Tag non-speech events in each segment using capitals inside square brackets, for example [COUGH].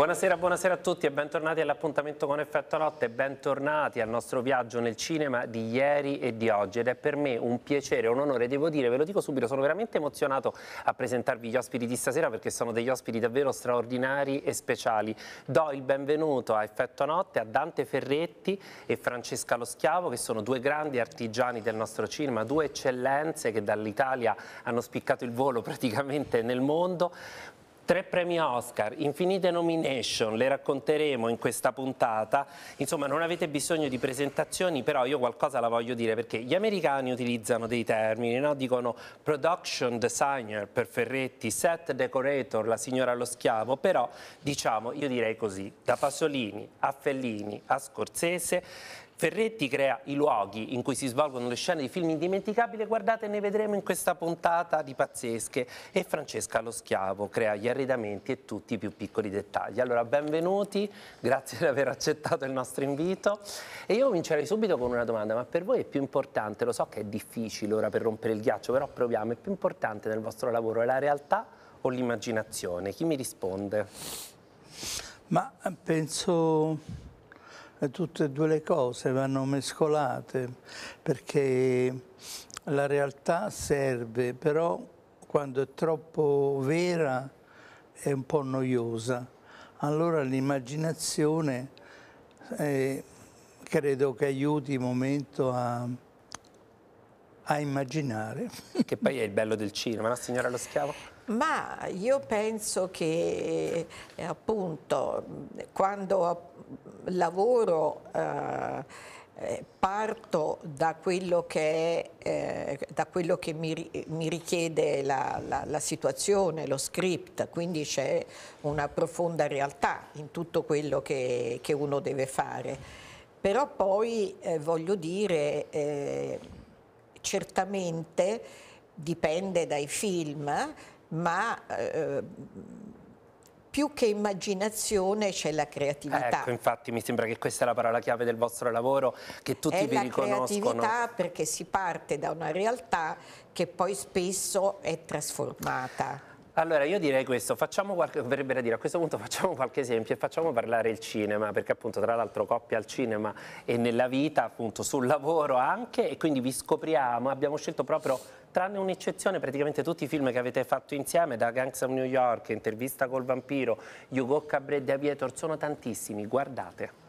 Buonasera, buonasera, a tutti e bentornati all'appuntamento con Effetto Notte, bentornati al nostro viaggio nel cinema di ieri e di oggi ed è per me un piacere, un onore, devo dire, ve lo dico subito, sono veramente emozionato a presentarvi gli ospiti di stasera perché sono degli ospiti davvero straordinari e speciali. Do il benvenuto a Effetto Notte a Dante Ferretti e Francesca Lo Schiavo che sono due grandi artigiani del nostro cinema, due eccellenze che dall'Italia hanno spiccato il volo praticamente nel mondo, tre premi Oscar, infinite nomination, le racconteremo in questa puntata. Insomma, non avete bisogno di presentazioni, però io qualcosa la voglio dire perché gli americani utilizzano dei termini, no? dicono production designer per Ferretti, set decorator, la signora lo schiavo, però diciamo, io direi così, da Pasolini a Fellini a Scorsese, Ferretti crea i luoghi in cui si svolgono le scene di film indimenticabili, guardate ne vedremo in questa puntata di Pazzesche e Francesca Lo Schiavo crea gli arredamenti e tutti i più piccoli dettagli. Allora benvenuti, grazie di aver accettato il nostro invito e io comincerei subito con una domanda, ma per voi è più importante, lo so che è difficile ora per rompere il ghiaccio, però proviamo, è più importante nel vostro lavoro la realtà o l'immaginazione? Chi mi risponde? Ma eh, penso tutte e due le cose vanno mescolate perché la realtà serve, però quando è troppo vera è un po' noiosa. Allora l'immaginazione eh, credo che aiuti il momento a, a immaginare. Che poi è il bello del cinema, no signora Lo Schiavo? Ma io penso che eh, appunto quando lavoro eh, eh, parto da quello che, eh, da quello che mi, mi, richiede la, la, la situazione, lo script, quindi c'è una profonda realtà in tutto quello che, che uno deve fare. Però poi eh, voglio dire, eh, certamente dipende dai film, ma eh, più che immaginazione c'è la creatività. Ecco, infatti mi sembra che questa è la parola chiave del vostro lavoro, che tutti è vi riconoscono. È la creatività perché si parte da una realtà che poi spesso è trasformata. Allora io direi questo, facciamo qualche, dire a questo punto facciamo qualche esempio e facciamo parlare il cinema perché appunto tra l'altro coppia al cinema e nella vita appunto sul lavoro anche e quindi vi scopriamo, abbiamo scelto proprio tranne un'eccezione praticamente tutti i film che avete fatto insieme, da Gangs of New York, Intervista col vampiro, Yugo Cabret de Avietor, sono tantissimi, guardate.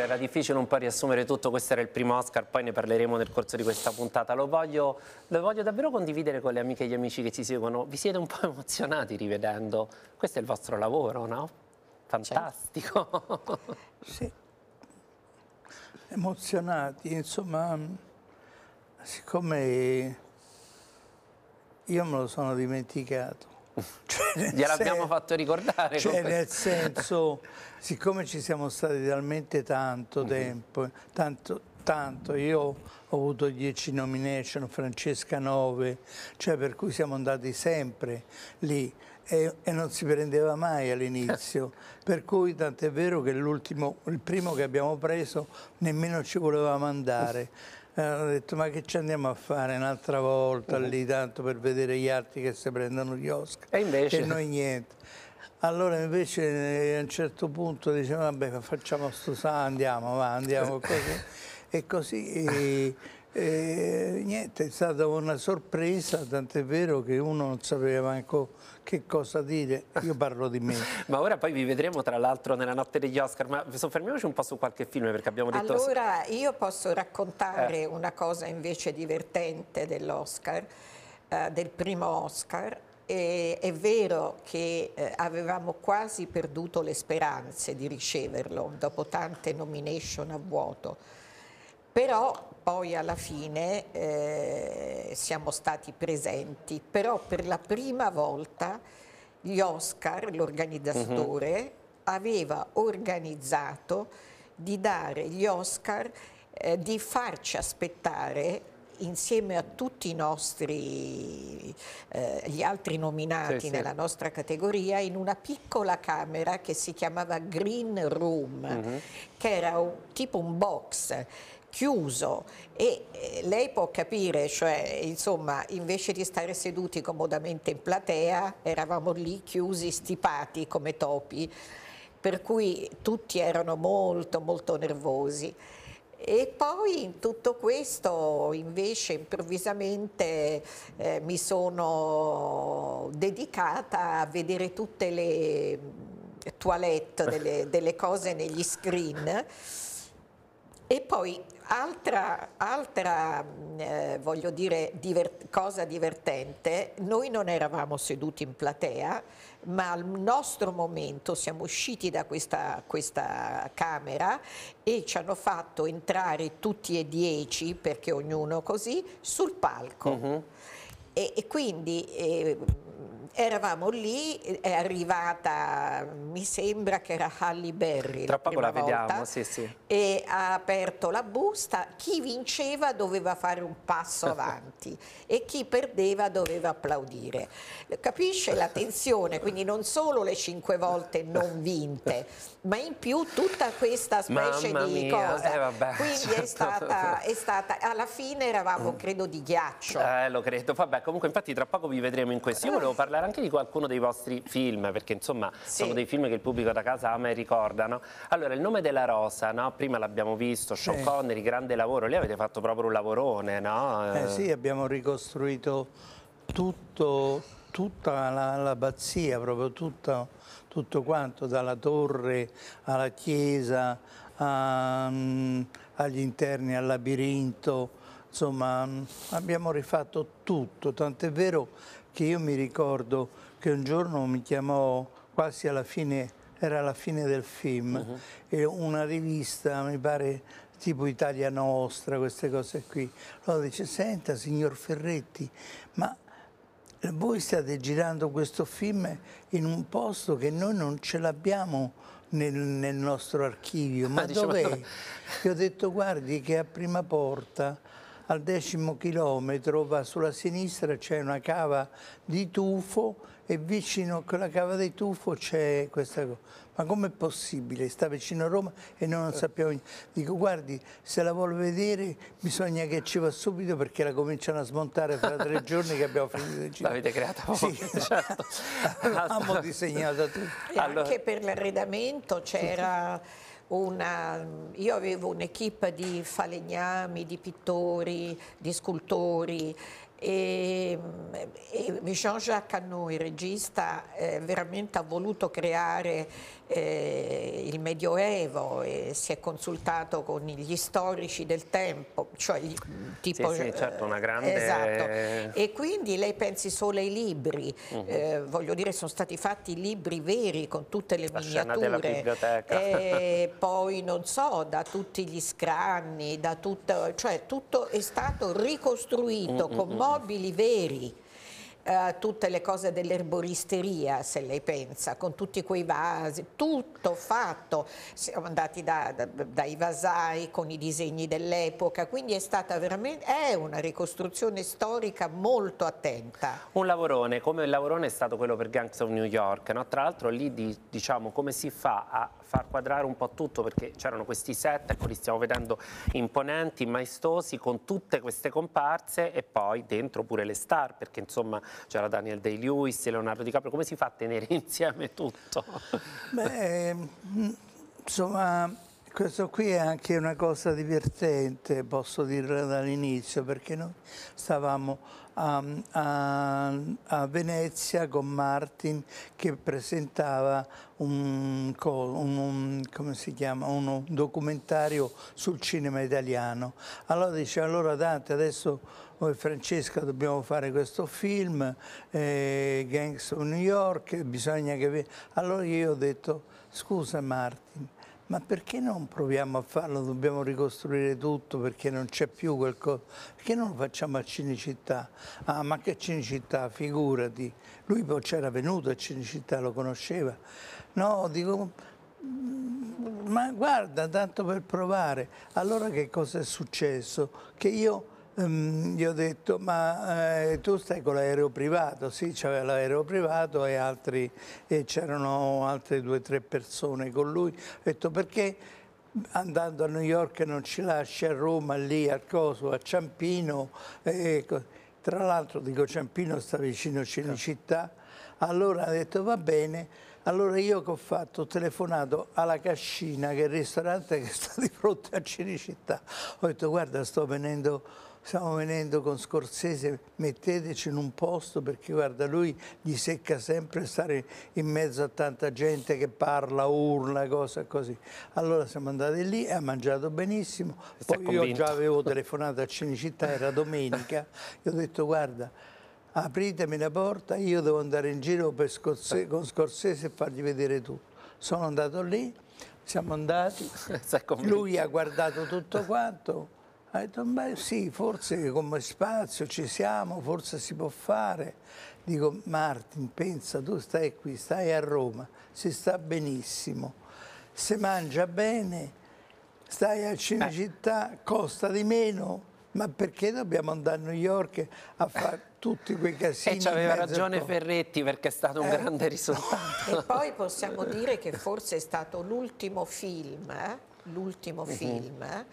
Allora, era difficile un po' riassumere tutto, questo era il primo Oscar, poi ne parleremo nel corso di questa puntata. Lo voglio, lo voglio davvero condividere con le amiche e gli amici che ci seguono. Vi siete un po' [LAUGHS] emozionati rivedendo, questo è il vostro lavoro, no? Fantastico. Certo. Sì, emozionati, insomma, siccome io me lo sono dimenticato, cioè Gliel'abbiamo fatto ricordare. Cioè nel senso, siccome ci siamo stati talmente tanto mhm. tempo, tanto, tanto, io ho avuto 10 nomination, Francesca 9, cioè per cui siamo andati sempre lì e, e non si prendeva mai all'inizio, [LAUGHS] per cui tant'è vero che l'ultimo, il primo che abbiamo preso nemmeno ci voleva mandare [LAUGHS] eh, hanno detto ma che ci andiamo a fare un'altra volta uh eh. -huh. lì tanto per vedere gli altri che si prendono gli Oscar e, invece... e noi niente. Allora invece eh, a un certo punto dicevano vabbè facciamo sto sa, andiamo, va, andiamo così e così... E... Eh, [LAUGHS] E niente, è stata una sorpresa, tant'è vero che uno non sapeva manco che cosa dire, io parlo di me. [LAUGHS] ma ora poi vi vedremo tra l'altro nella notte degli Oscar, ma soffermiamoci un po' su qualche film perché abbiamo detto... Allora io posso raccontare eh. una cosa invece divertente dell'Oscar, eh, del primo Oscar. E, è vero che eh, avevamo quasi perduto le speranze di riceverlo dopo tante nomination a vuoto, però poi alla fine eh, siamo stati presenti, però per la prima volta gli Oscar, l'organizzatore, uh mhm. -huh. aveva organizzato di dare gli Oscar, eh, di farci aspettare insieme a tutti i nostri, eh, gli altri nominati sì, nella sì. nostra categoria, in una piccola camera che si chiamava Green Room, uh mhm. -huh. che era un, tipo un box chiuso e eh, lei può capire, cioè insomma invece di stare seduti comodamente in platea eravamo lì chiusi, stipati come topi, per cui tutti erano molto molto nervosi. E poi in tutto questo invece improvvisamente eh, mi sono dedicata a vedere tutte le mm, toilette [LAUGHS] delle, delle cose negli screen e poi Altra, altra eh, voglio dire, divert cosa divertente, noi non eravamo seduti in platea, ma al nostro momento siamo usciti da questa, questa camera e ci hanno fatto entrare tutti e dieci, perché ognuno così, sul palco. Uh mm-hmm. -huh. e, e, quindi... Eh, eravamo lì, è arrivata, mi sembra che era Halle Berry. Tra poco la vediamo, volta, sì, sì. E ha aperto la busta, chi vinceva doveva fare un passo [LAUGHS] avanti e chi perdeva doveva applaudire. Capisce la tensione, quindi non solo le cinque volte non vinte, ma in più tutta questa specie Mamma di mia. cosa. Eh, vabbè, quindi certo. è, stata, è, stata, alla fine eravamo credo di ghiaccio. Eh, lo credo, vabbè, comunque infatti tra poco vi vedremo in questo. Io volevo parlare parlare anche di qualcuno dei vostri film, perché insomma sì. sono dei film che il pubblico da casa ama e ricordano. Allora, Il nome della rosa, no? prima l'abbiamo visto, Sean eh. Connery, grande lavoro, lì avete fatto proprio un lavorone, no? Eh, eh. sì, abbiamo ricostruito tutto, tutta l'abbazia, la proprio tutto, tutto quanto, dalla torre alla chiesa, a, agli interni, al labirinto, insomma abbiamo rifatto tutto, tant'è vero che io mi ricordo che un giorno mi chiamò quasi alla fine, era la fine del film, uh -huh. e una rivista, mi pare tipo Italia Nostra, queste cose qui. Allora dice, senta signor Ferretti, ma voi state girando questo film in un posto che noi non ce l'abbiamo nel, nel, nostro archivio, ah, ma ah, dov'è? Diciamo... [LAUGHS] ho detto, guardi che a prima porta al decimo chilometro va sulla sinistra c'è una cava di tufo e vicino a quella cava di tufo c'è questa cosa. Ma com'è possibile? Sta vicino a Roma e noi non eh. sappiamo niente. Dico, guardi, se la vuole vedere bisogna che ci va subito perché la cominciano a smontare fra tre [LAUGHS] giorni che abbiamo finito di girare. L'avete creata voi? Sì, [LAUGHS] certo. L'abbiamo [LAUGHS] disegnata tutto. E allora... anche per l'arredamento c'era una, mm, io avevo un'equipe di falegnami, di pittori, di scultori e, mm, e Jean-Jacques Cannot, il regista, eh, veramente ha voluto creare eh, il Medioevo e si è consultato con gli storici del tempo cioè, tipo, sì, sì, certo, una grande... Esatto. E quindi lei pensi solo ai libri, uh -huh. eh, voglio dire sono stati fatti libri veri con tutte le La miniature. della biblioteca. E eh, poi, non so, da tutti gli scranni, da tutto, cioè tutto è stato ricostruito uh mm, -huh. Mm, con mm, mobili veri eh, tutte le cose dell'erboristeria, se lei pensa, con tutti quei vasi, tutto fatto, siamo andati da, da, dai vasai con i disegni dell'epoca, quindi è stata veramente è una ricostruzione storica molto attenta. Un lavorone, come il lavorone è stato quello per Gangs of New York, no? tra l'altro lì di, diciamo come si fa a far quadrare un po' tutto perché c'erano questi set, ecco li stiamo vedendo imponenti, maestosi, con tutte queste comparse e poi dentro pure le star, perché insomma c'era Daniel Day-Lewis, Leonardo DiCaprio, come si fa a tenere [LAUGHS] insieme tutto? Beh, insomma questo qui è anche una cosa divertente, posso dirla dall'inizio, perché noi stavamo a, a, a, Venezia con Martin che presentava un, un, un, chiama, un, documentario sul cinema italiano. Allora dice, allora Dante, adesso noi Francesca dobbiamo fare questo film, eh, Gangs of New York, bisogna che... Allora io ho detto, scusa Martin, ma perché non proviamo a farlo, dobbiamo ricostruire tutto perché non c'è più qualcosa, perché non lo facciamo a Cinecittà? Ah, ma che Cinecittà, figurati, lui poi c'era venuto a Cinecittà, lo conosceva. No, dico, mm, ma guarda, tanto per provare. Allora che cosa è successo? Che io Um, gli ho detto, ma eh, tu stai con l'aereo privato? Sì, c'aveva l'aereo privato e, altri, e c'erano altre due o tre persone con lui. Ho detto, perché andando a New York non ci lasci a Roma, lì, a Coso, a Ciampino? Eh, tra l'altro, dico, Ciampino sta vicino a Cinecittà. Allora ha detto, va bene. Allora io che ho fatto? Ho telefonato alla Cascina, che è il ristorante che [LAUGHS] sta di fronte a Cinecittà. Ho detto, guarda, sto venendo stiamo venendo con Scorsese, metteteci in un posto perché guarda lui gli secca sempre stare in mezzo a tanta gente che parla, urla, cosa così. Allora siamo andati lì e ha mangiato benissimo, Sta poi io già avevo telefonato a Cinecittà, era domenica, e ho detto guarda apritemi la porta, io devo andare in giro Scorsese, con Scorsese e fargli vedere tutto. Sono andato lì, siamo andati, [LAUGHS] lui ha guardato tutto quanto ha detto, beh sì, forse come spazio ci siamo, forse si può fare. Dico, Martin, pensa, tu stai qui, stai a Roma, si sta benissimo, si mangia bene, stai a Cinecittà, costa di meno, ma perché dobbiamo andare a New York a fare tutti quei casini? E ci aveva ragione Ferretti perché è stato un eh. grande [LAUGHS] risultato. E poi possiamo dire che forse è stato l'ultimo film, eh? l'ultimo uh mhm. -huh. film eh,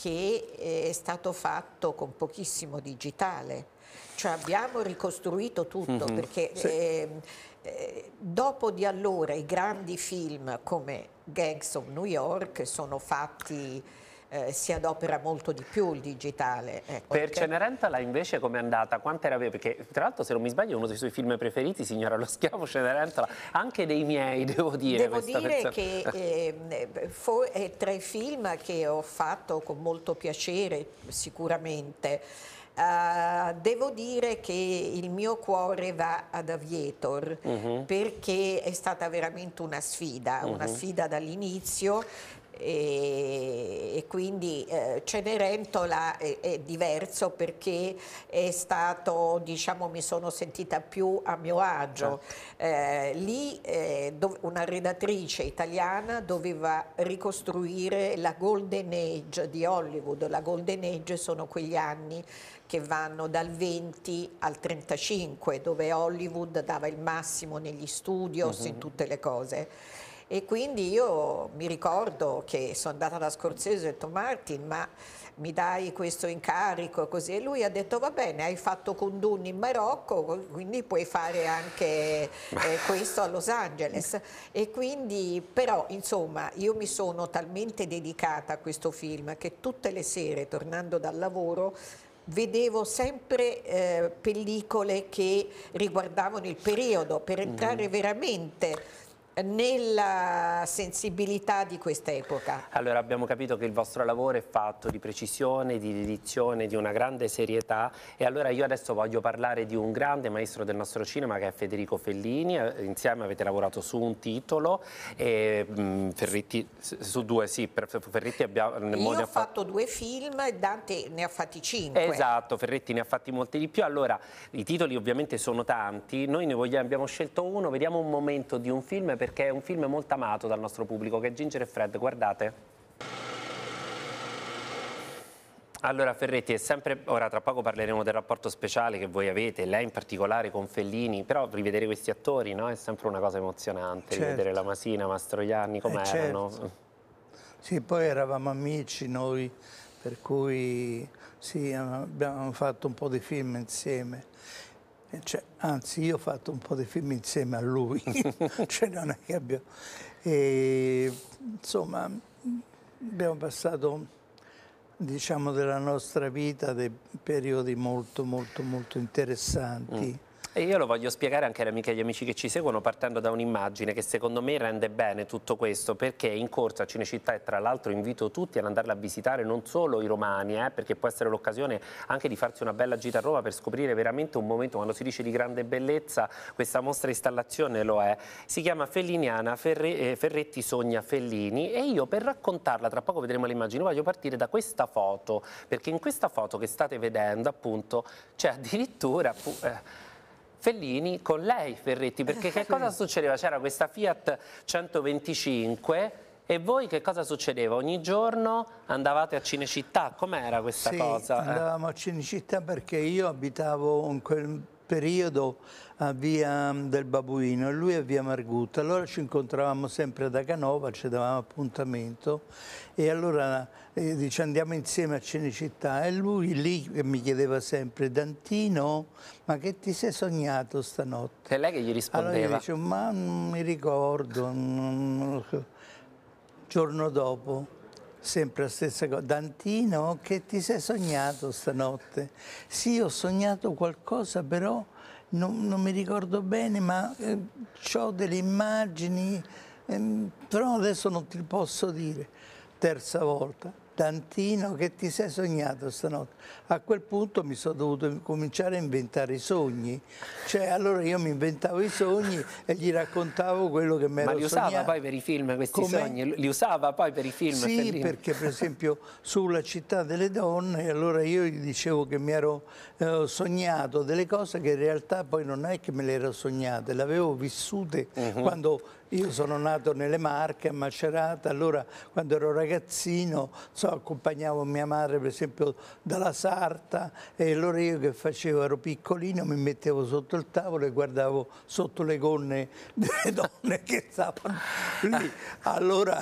che eh, è stato fatto con pochissimo digitale. Cioè abbiamo ricostruito tutto mm -hmm. perché sì. eh, eh, dopo di allora i grandi film come Gangs of New York sono fatti eh, si adopera molto di più il digitale. Ecco, per perché... Cenerentola invece com'è andata? Quanta era vera? Perché tra l'altro se non mi sbaglio è uno dei suoi film preferiti, Signora lo schiavo Cenerentola, anche dei miei [LAUGHS] devo dire. Devo dire persona. che eh, fu, è tra i film che ho fatto con molto piacere sicuramente. Uh, devo dire che il mio cuore va ad Aviator uh mhm. -huh. perché è stata veramente una sfida, uh -huh. una mhm. sfida dall'inizio e, e quindi eh, Cenerentola è, è, diverso perché è stato, diciamo, mi sono sentita più a mio agio. Certo. Eh, lì eh, una redattrice italiana doveva ricostruire la Golden Age di Hollywood, la Golden Age sono quegli anni che vanno dal 20 al 35, dove Hollywood dava il massimo negli studios, uh -huh. in mhm. tutte le cose. E quindi io mi ricordo che sono andata da Scorsese e ho detto Martin, ma mi dai questo incarico così e lui ha detto va bene hai fatto Kundun in Marocco quindi puoi fare anche eh, [LAUGHS] questo a Los Angeles e quindi però insomma io mi sono talmente dedicata a questo film che tutte le sere tornando dal lavoro vedevo sempre eh, pellicole che riguardavano il periodo per mhm. entrare mm. veramente nella sensibilità di quest'epoca? Allora abbiamo capito che il vostro lavoro è fatto di precisione, di dedizione, di una grande serietà e allora io adesso voglio parlare di un grande maestro del nostro cinema che è Federico Fellini, eh, insieme avete lavorato su un titolo, e, mh, mm, Ferretti, su due sì, per, Ferretti abbiamo... Io ho fatto due film e Dante ne ha fatti cinque. Esatto, Ferretti ne ha fatti molti di più, allora i titoli ovviamente sono tanti, noi ne vogliamo, abbiamo scelto uno, vediamo un momento di un film per perché è un film molto amato dal nostro pubblico che è Ginger e Fred, guardate. Allora Ferretti è sempre, ora tra poco parleremo del rapporto speciale che voi avete, lei in particolare con Fellini, però rivedere questi attori no? è sempre una cosa emozionante, certo. rivedere la Masina, Mastroianni, come Eh, certo. Sì, poi eravamo amici noi, per cui sì, abbiamo fatto un po' di film insieme cioè, anzi, io ho fatto un po' di film insieme a lui, [LAUGHS] cioè non è che abbiamo... E, insomma, abbiamo passato, diciamo, della nostra vita dei periodi molto, molto, molto interessanti. Mm io lo voglio spiegare anche alle amiche e agli amici che ci seguono partendo da un'immagine che secondo me rende bene tutto questo perché in corso a Cinecittà e tra l'altro invito tutti ad andarla a visitare non solo i romani eh, perché può essere l'occasione anche di farsi una bella gita a Roma per scoprire veramente un momento quando si dice di grande bellezza questa mostra installazione lo è si chiama Felliniana Ferre, eh, Ferretti sogna Fellini e io per raccontarla tra poco vedremo l'immagine voglio partire da questa foto perché in questa foto che state vedendo appunto c'è addirittura eh, Fellini con lei Ferretti, perché eh, che cosa succedeva? C'era questa Fiat 125 e voi che cosa succedeva? Ogni giorno andavate a Cinecittà, com'era questa sì, cosa? Eh. andavamo eh? a Cinecittà perché io abitavo in quel periodo a eh, via mm, del Babuino e lui a via Margutta. Allora ci incontravamo sempre da Canova, ci davamo appuntamento e allora eh, dice andiamo insieme a Cinecittà e lui lì eh, mi chiedeva sempre Dantino ma che ti sei sognato stanotte? E lei che gli rispondeva? Allora io dicevo ma non mi ricordo, non... giorno dopo sempre la stessa cosa. Dantino, che ti sei sognato stanotte? Sì, ho sognato qualcosa, però non, non mi ricordo bene, ma eh, ho delle immagini, eh, però adesso non ti posso dire. Terza volta, Tantino che ti sei sognato stanotte? A quel punto mi sono dovuto cominciare a inventare i sogni, cioè allora io mi inventavo i sogni e gli raccontavo quello che mi ero Ma li usava sognato. poi per i film questi Come? sogni? Li usava poi per i film? Sì, Fellini. perché per esempio sulla città delle donne allora io gli dicevo che mi ero eh, sognato delle cose che in realtà poi non è che me le ero sognate, le avevo vissute uh mhm. -huh. quando io sono nato nelle Marche, a Macerata, allora quando ero ragazzino so, accompagnavo mia madre per esempio dalla Sarta e allora io che facevo, ero piccolino, mi mettevo sotto il tavolo e guardavo sotto le gonne delle donne che stavano lì. Allora,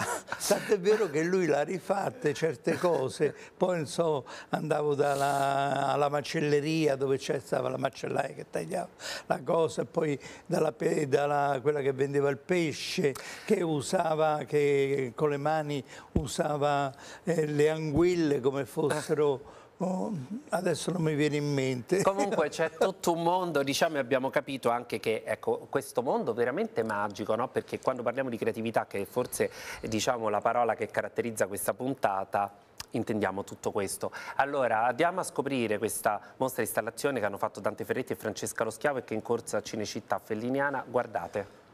tant'è vero che lui l'ha rifatta certe cose, poi insomma andavo dalla, alla macelleria dove c'era la macellaia che tagliava la cosa poi dalla, dalla, quella che vendeva il pesce pesce che usava, che con le mani usava eh, le anguille come fossero... Ah. Oh, adesso non mi viene in mente. Comunque [LAUGHS] c'è tutto un mondo, diciamo, e abbiamo capito anche che ecco, questo mondo veramente magico, no? perché quando parliamo di creatività, che è forse diciamo, la parola che caratterizza questa puntata, intendiamo tutto questo. Allora, andiamo a scoprire questa mostra installazione che hanno fatto Dante Ferretti e Francesca Lo Schiavo e che è in corsa a Cinecittà Felliniana. Guardate.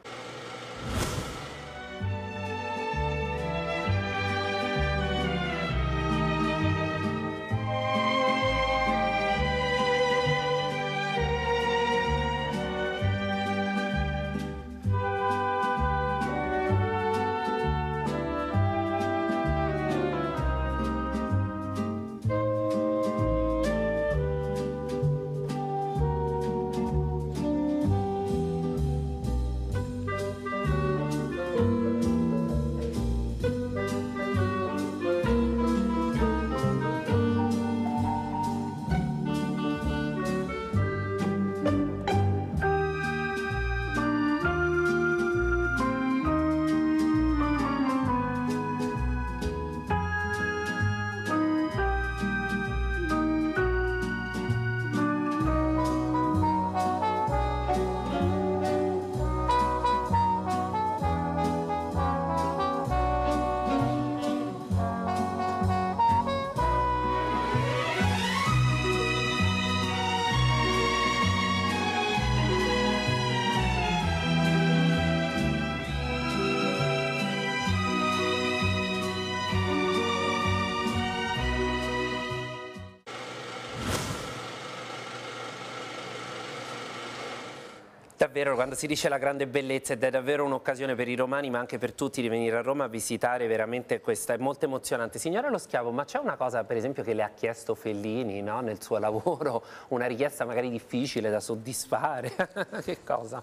davvero, quando si dice la grande bellezza, ed è davvero un'occasione per i romani, ma anche per tutti, di venire a Roma a visitare veramente questa, è molto emozionante. Signora Lo Schiavo, ma c'è una cosa, per esempio, che le ha chiesto Fellini no? nel suo lavoro, [LAUGHS] una richiesta magari difficile da soddisfare? [LAUGHS] che cosa?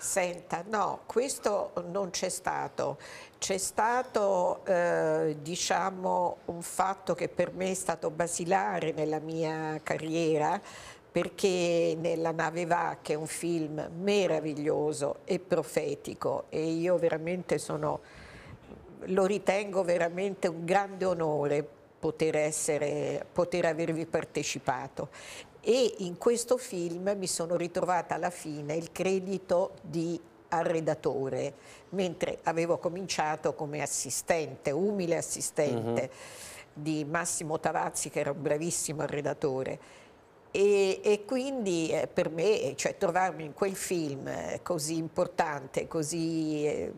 Senta, no, questo non c'è stato. C'è stato, eh, diciamo, un fatto che per me è stato basilare nella mia carriera, perché nella nave va che è un film meraviglioso e profetico e io veramente sono, lo ritengo veramente un grande onore poter, essere, poter avervi partecipato e in questo film mi sono ritrovata alla fine il credito di arredatore, mentre avevo cominciato come assistente, umile assistente uh mm-hmm. -huh. di Massimo Tavazzi che era un bravissimo arredatore e, e, quindi eh, per me cioè, trovarmi in quel film eh, così importante, così eh,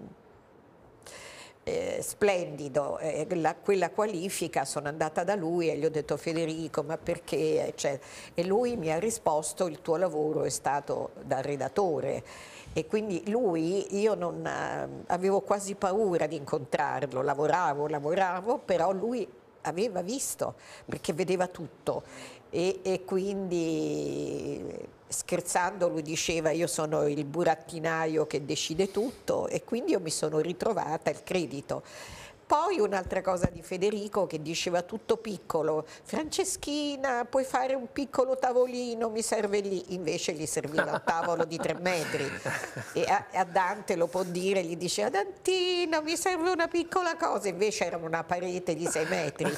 eh splendido, eh, la, quella qualifica, sono andata da lui e gli ho detto Federico ma perché? Cioè, e lui mi ha risposto il tuo lavoro è stato da redattore e quindi lui, io non, eh, avevo quasi paura di incontrarlo, lavoravo, lavoravo, però lui aveva visto perché vedeva tutto e, e quindi scherzando lui diceva io sono il burattinaio che decide tutto e quindi io mi sono ritrovata il credito poi un'altra cosa di Federico che diceva tutto piccolo, Franceschina puoi fare un piccolo tavolino, mi serve lì, invece gli serviva un tavolo di tre metri e a, a Dante lo può dire, gli diceva Dantino mi serve una piccola cosa, invece era una parete di sei metri,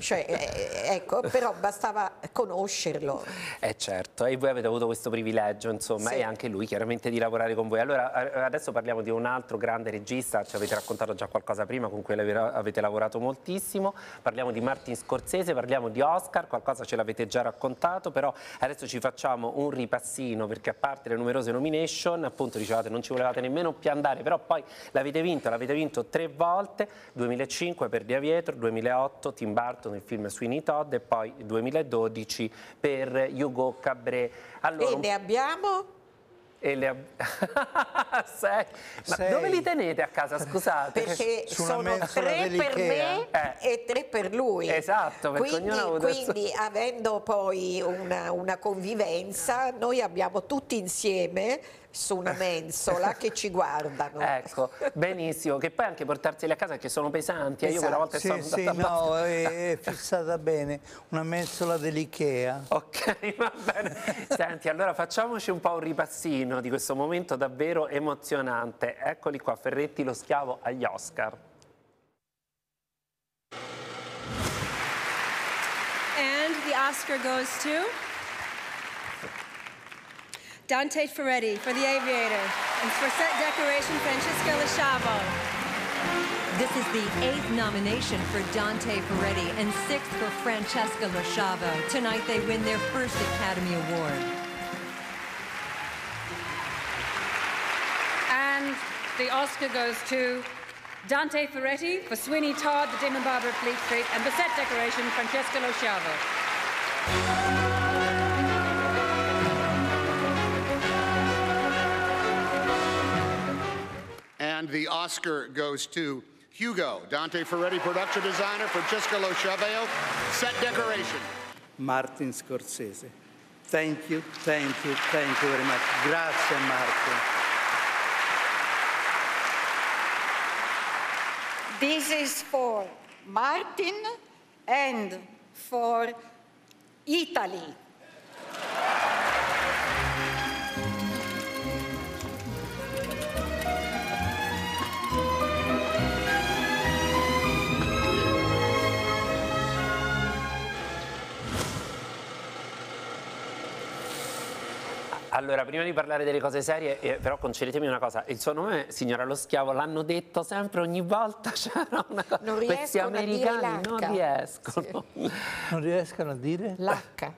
cioè, eh, eh, ecco, però bastava conoscerlo. Eh certo, e voi avete avuto questo privilegio insomma sì. e anche lui chiaramente di lavorare con voi. Allora adesso parliamo di un altro grande regista, ci avete raccontato già qualcosa prima con cui l'avete avete lavorato moltissimo, parliamo di Martin Scorsese, parliamo di Oscar, qualcosa ce l'avete già raccontato, però adesso ci facciamo un ripassino perché a parte le numerose nomination, appunto dicevate non ci volevate nemmeno più andare, però poi l'avete vinto, l'avete vinto tre volte, 2005 per Di Vietro, 2008 Tim Burton nel film Sweeney Todd e poi 2012 per Hugo Cabré. Allora, e ne abbiamo e le ab... [LAUGHS] sei. Ma sei. dove li tenete a casa, scusate? Perché sono tre per me eh. e tre per lui. Esatto, per quindi, quindi avendo poi una, una convivenza, noi abbiamo tutti insieme su una mensola che ci guardano. Ecco, benissimo, che poi anche portarseli a casa che sono pesanti, esatto. io quella volta sì, esatto. sono sì, andata no, basta. è, fissata bene, una mensola dell'Ikea. Ok, va bene. Senti, allora facciamoci un po' un ripassino di questo momento davvero emozionante. Eccoli qua, Ferretti lo schiavo agli Oscar. And the Oscar goes to... Dante Ferretti for The Aviator, and for set decoration, Francesca Lachavo. This is the eighth nomination for Dante Ferretti and sixth for Francesca Lachavo. Tonight they win their first Academy Award. And the Oscar goes to Dante Ferretti for Sweeney Todd, The Demon Barber of Fleet Street, and the set decoration, Francesca Lachavo. the Oscar goes to Hugo, Dante Ferretti, production designer, Francisco Lo Chaveo, set decoration. Martin Scorsese. Thank you, thank you, thank you very much. Grazie, Martin. This is for Martin and for Italy. Allora, prima di parlare delle cose serie, eh, però concedetemi una cosa, il suo nome, signora Lo Schiavo, l'hanno detto sempre, ogni volta [LAUGHS] c'era una cosa. Non Questi americani non riescono. Sì. Non riescono a dire? L'H.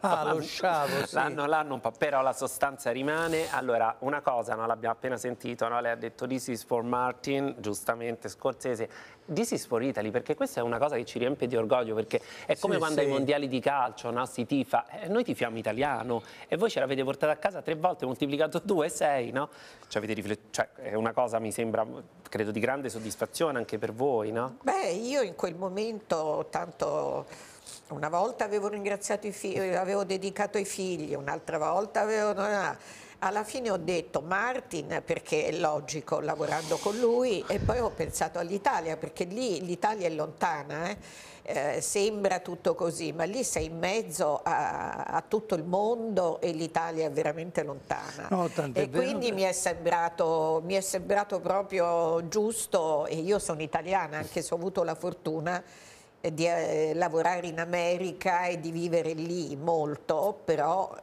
ah, lo sciavo, sì. L'hanno, l'hanno un po', però la sostanza rimane. Allora, una cosa, no, l'abbiamo appena sentito, no? lei ha detto This is for Martin, giustamente, Scorsese, This is for Italy, perché questa è una cosa che ci riempie di orgoglio, perché è come sì, quando sì. ai mondiali di calcio no, si tifa, eh, noi tifiamo italiano e voi ce l'avete portata a casa tre volte, moltiplicato [LAUGHS] due, sei, no? Ci avete riflettuto, cioè, è una cosa, mi sembra, credo di grande soddisfazione anche per voi, no? Beh, io in quel momento tanto... Una volta avevo, ringraziato i figli, avevo dedicato i figli, un'altra volta avevo alla fine ho detto Martin perché è logico lavorando con lui e poi ho pensato all'Italia perché lì l'Italia è lontana. Eh? Eh, sembra tutto così, ma lì sei in mezzo a, a tutto il mondo e l'Italia è veramente lontana. No, e quindi mi è, sembrato, mi è, sembrato, proprio giusto, e io sono italiana, anche se ho avuto la fortuna di eh, lavorare in America e di vivere lì molto, però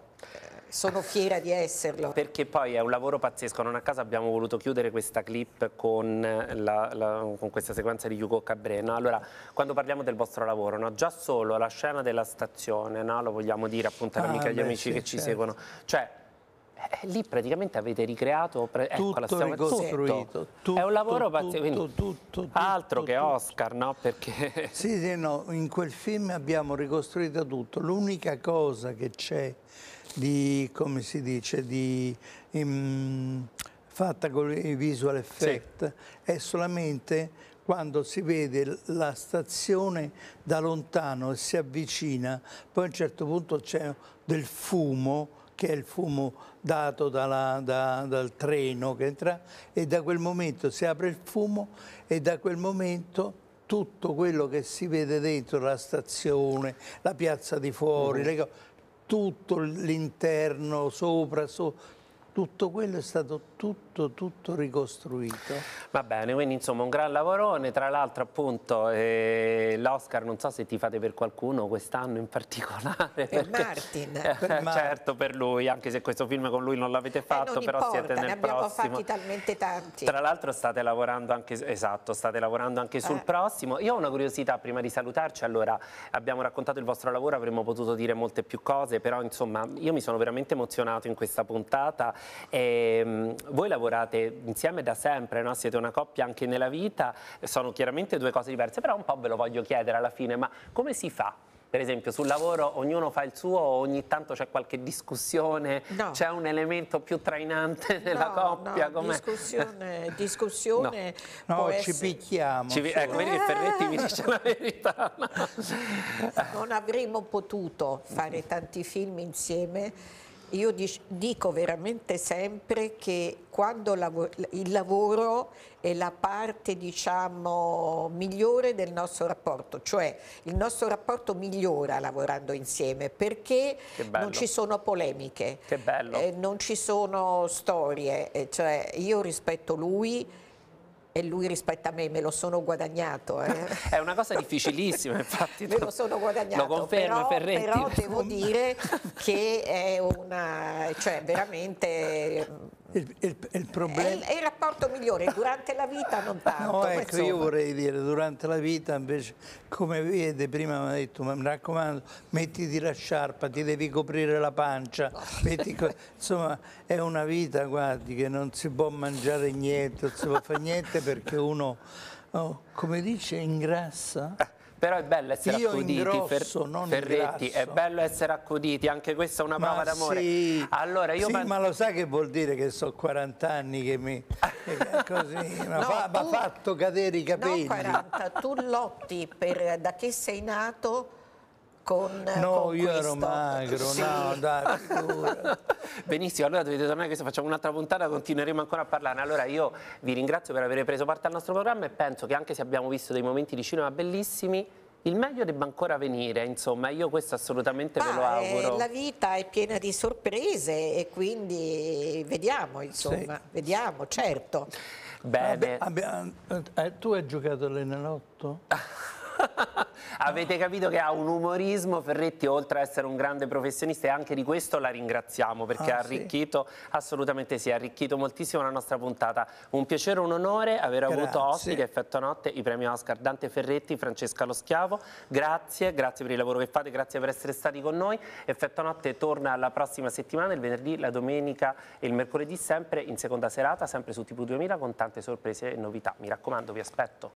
sono fiera di esserlo. Perché poi è un lavoro pazzesco, non a caso abbiamo voluto chiudere questa clip con, la, la, con questa sequenza di Hugo Cabré. No? Allora, quando parliamo del vostro lavoro, no? già solo la scena della stazione, no? lo vogliamo dire appunto ah, amiche, agli amici sì, che ci certo. seguono, cioè eh, lì praticamente avete ricreato ecco, tutto ecco, stiamo, ricostruito tutto. è un lavoro pazzesco altro che Oscar no perché [LAUGHS] sì sì no in quel film abbiamo ricostruito tutto l'unica cosa che c'è di, come si dice, di, um, fatta con i visual effect, sì. è solamente quando si vede la stazione da lontano e si avvicina, poi a un certo punto c'è del fumo, che è il fumo dato dalla, da, dal treno che entra, e da quel momento si apre il fumo e da quel momento tutto quello che si vede dentro la stazione, la piazza di fuori, mm le cose tutto l'interno, sopra, sopra, tutto quello è stato tutto, tutto ricostruito. Va bene, quindi insomma un gran lavorone, tra l'altro appunto eh, l'Oscar non so se ti fate per qualcuno quest'anno in particolare. Per perché, Martin. Eh, [LAUGHS] per eh, Mar certo per lui, anche se questo film con lui non l'avete eh, fatto, non però importa, siete nel ne abbiamo prossimo. fatti talmente tanti. Tra l'altro state lavorando anche, esatto, state lavorando anche sul eh. prossimo. Io ho una curiosità prima di salutarci, allora abbiamo raccontato il vostro lavoro, avremmo potuto dire molte più cose, però insomma io mi sono veramente emozionato in questa puntata. E, mm, voi lavorate insieme da sempre, no? siete una coppia anche nella vita, sono chiaramente due cose diverse, però un po' ve lo voglio chiedere alla fine, ma come si fa per esempio sul lavoro ognuno fa il suo, ogni tanto c'è qualche discussione, no. c'è un elemento più trainante nella no, coppia? No, discussione, discussione [LAUGHS] no. no ci picchiamo. Ci... Ecco, vedi Ferretti mi dice la verità. Non avremmo potuto fare tanti film insieme io dico veramente sempre che quando il lavoro è la parte diciamo, migliore del nostro rapporto, cioè il nostro rapporto migliora lavorando insieme perché non ci sono polemiche, eh, non ci sono storie, eh, cioè, io rispetto lui e lui rispetto a me me lo sono guadagnato. Eh. È una cosa difficilissima, infatti. me lo sono guadagnato. Lo confermo, però, Ferretti. Però devo dire che è una, cioè veramente il, il, il problema... È, è, il rapporto migliore, durante la vita non [LAUGHS] tanto. No, ecco, insomma. io vorrei dire, durante la vita invece, come vede, prima mi ha detto, mi raccomando, mettiti la sciarpa, ti devi coprire la pancia, [LAUGHS] metti... insomma è una vita, guardi, che non si può mangiare niente, non si può fare niente perché uno, oh, come dice, ingrassa. Eh, però è bello essere Io accuditi, grosso, Fer Ferretti, è bello essere accuditi, anche questa è una prova d'amore. Sì, allora, io sì ma lo sai che vuol dire che sono 40 anni che mi... Così, no, [LAUGHS] no, fa, tu, fatto cadere i capelli. No, 40, tu lotti per da che sei nato con eh, No, con io questo. ero magro, sì. no, dai, [LAUGHS] Benissimo, allora dovete tornare che se facciamo un'altra puntata, continueremo ancora a parlarne. Allora io vi ringrazio per aver preso parte al nostro programma e penso che anche se abbiamo visto dei momenti di cinema bellissimi, il meglio debba ancora venire, insomma, io questo assolutamente ah, ve lo eh, auguro. Eh, la vita è piena di sorprese e quindi vediamo, insomma, sì. vediamo, certo. Bene. Abbi abbi eh, tu hai giocato all'Enalotto? [LAUGHS] [LAUGHS] Avete capito che ha un umorismo Ferretti, oltre ad essere un grande professionista, e anche di questo la ringraziamo perché ah, ha arricchito, sì. assolutamente sì, ha arricchito moltissimo la nostra puntata. Un piacere, un onore aver grazie. avuto ospite, effetto notte, i premi Oscar Dante Ferretti, Francesca Lo Schiavo. Grazie, grazie per il lavoro che fate, grazie per essere stati con noi. Effetto notte torna la prossima settimana, il venerdì, la domenica e il mercoledì, sempre in seconda serata, sempre su TV2000 con tante sorprese e novità. Mi raccomando, vi aspetto.